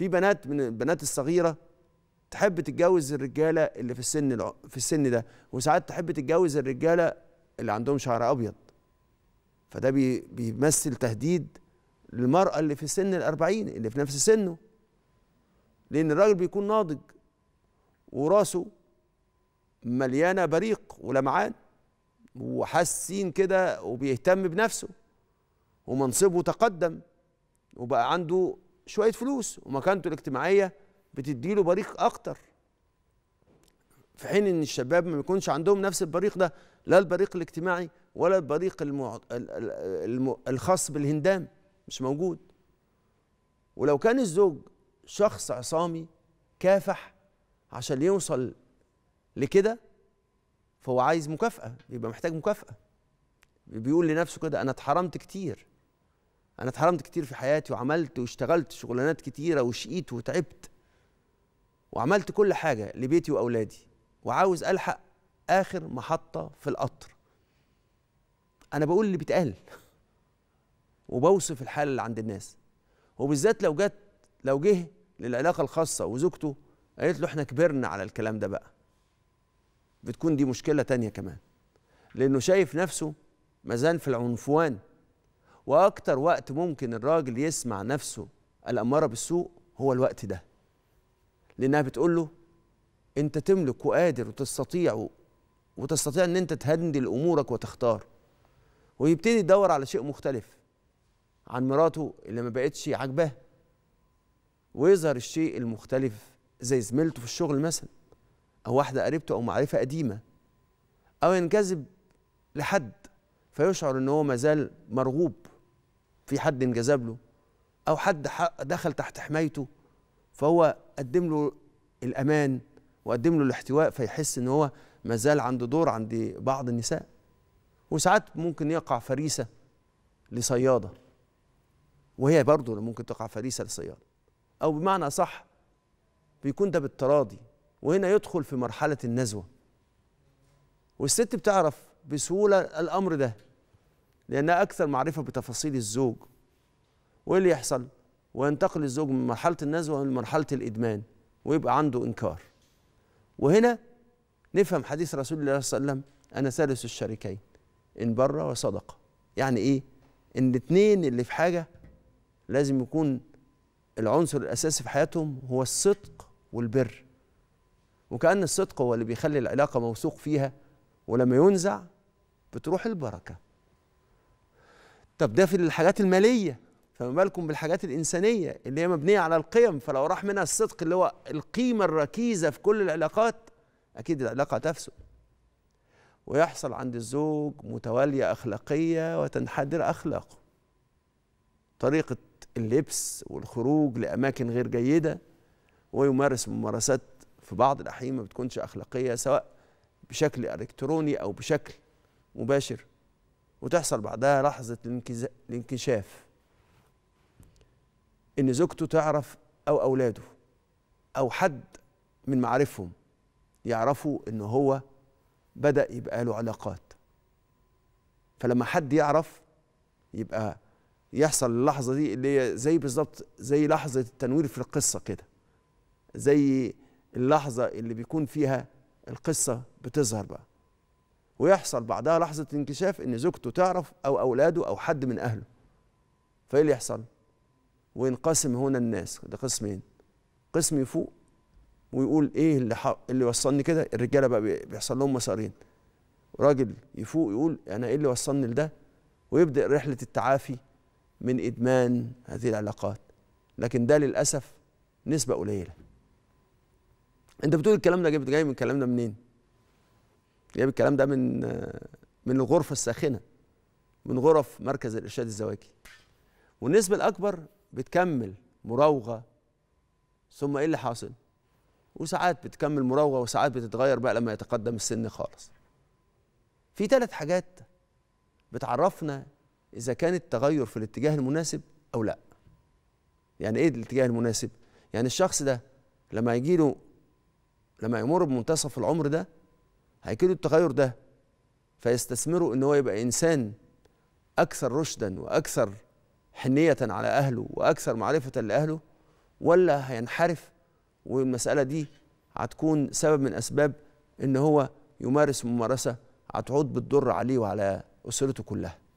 في بنات من البنات الصغيره تحب تتجوز الرجاله اللي في السن في السن ده وساعات تحب تتجوز الرجاله اللي عندهم شعر ابيض فده بي بيمثل تهديد للمرأة اللي في سن الأربعين اللي في نفس سنه لأن الراجل بيكون ناضج وراسه مليانة بريق ولمعان وحاسين كده وبيهتم بنفسه ومنصبه تقدم وبقى عنده شويه فلوس ومكانته الاجتماعيه بتديله بريق اكتر في حين ان الشباب ما بيكونش عندهم نفس البريق ده لا البريق الاجتماعي ولا البريق المو... الخاص بالهندام مش موجود ولو كان الزوج شخص عصامي كافح عشان يوصل لكده فهو عايز مكافأة يبقى محتاج مكافأة بيقول لنفسه كده أنا اتحرمت كتير انا اتحرمت كتير في حياتي وعملت واشتغلت شغلانات كتيره وشقيت وتعبت وعملت كل حاجه لبيتي واولادي وعاوز الحق اخر محطه في القطر انا بقول اللي بيتقال وبوصف الحاله اللي عند الناس وبالذات لو جت لو جه للعلاقه الخاصه وزوجته قالت له احنا كبرنا على الكلام ده بقى بتكون دي مشكله تانية كمان لانه شايف نفسه مازال في العنفوان واكتر وقت ممكن الراجل يسمع نفسه الاماره بالسوء هو الوقت ده لانها بتقول له انت تملك وقادر وتستطيع وتستطيع ان انت تهندل امورك وتختار ويبتدي يدور على شيء مختلف عن مراته اللي ما بقتش عاجباه ويظهر الشيء المختلف زي زميلته في الشغل مثلا او واحده قريبته او معرفه قديمه او ينجذب لحد فيشعر ان هو مازال مرغوب في حد انجذب له او حد دخل تحت حمايته فهو قدم له الامان وقدم له الاحتواء فيحس ان هو ما زال عنده دور عند بعض النساء وساعات ممكن يقع فريسه لصياده وهي برضه ممكن تقع فريسه لصياده او بمعنى صح بيكون ده بالتراضي وهنا يدخل في مرحله النزوه والست بتعرف بسهوله الامر ده لأنها أكثر معرفة بتفاصيل الزوج وإيه اللي يحصل؟ وينتقل الزوج من مرحلة النزوة لمرحلة الإدمان ويبقى عنده إنكار وهنا نفهم حديث رسول الله صلى الله عليه وسلم أنا ثالث الشريكين إن بر وصدقة يعني إيه؟ إن الاتنين اللي في حاجة لازم يكون العنصر الأساسي في حياتهم هو الصدق والبر وكأن الصدق هو اللي بيخلي العلاقة موثوق فيها ولما ينزع بتروح البركه طب ده في الحاجات الماليه فما بالكم بالحاجات الانسانيه اللي هي مبنيه على القيم فلو راح منها الصدق اللي هو القيمه الركيزه في كل العلاقات اكيد العلاقه تفسد ويحصل عند الزوج متواليه اخلاقيه وتنحدر اخلاقه طريقه اللبس والخروج لاماكن غير جيده ويمارس ممارسات في بعض الاحيان ما بتكونش اخلاقيه سواء بشكل الكتروني او بشكل مباشر وتحصل بعدها لحظة الانكشاف إن زوجته تعرف أو أولاده أو حد من معارفهم يعرفوا إن هو بدأ يبقى له علاقات فلما حد يعرف يبقى يحصل اللحظة دي اللي هي زي بالظبط زي لحظة التنوير في القصة كده زي اللحظة اللي بيكون فيها القصة بتظهر بقى ويحصل بعدها لحظه انكشاف ان زوجته تعرف او اولاده او حد من اهله فايه اللي يحصل وينقسم هنا الناس لقسمين قسم يفوق ويقول ايه اللي حق إيه اللي وصلني كده الرجاله بقى بيحصل لهم مسارين راجل يفوق يقول انا ايه اللي وصلني لده ويبدا رحله التعافي من ادمان هذه العلاقات لكن ده للاسف نسبه قليله انت بتقول الكلام ده جاي من كلامنا منين جايب الكلام ده من من الغرفه الساخنه من غرف مركز الارشاد الزواجي والنسبه الاكبر بتكمل مراوغه ثم ايه اللي حاصل وساعات بتكمل مراوغه وساعات بتتغير بقى لما يتقدم السن خالص في ثلاث حاجات بتعرفنا اذا كان التغير في الاتجاه المناسب او لا يعني ايه الاتجاه المناسب يعني الشخص ده لما يجي له لما يمر بمنتصف العمر ده هيكيدوا التغير ده فيستثمروا ان هو يبقى انسان اكثر رشدا واكثر حنيه على اهله واكثر معرفه لاهله ولا هينحرف والمساله دي هتكون سبب من اسباب ان هو يمارس ممارسه هتعود بتضر عليه وعلى اسرته كلها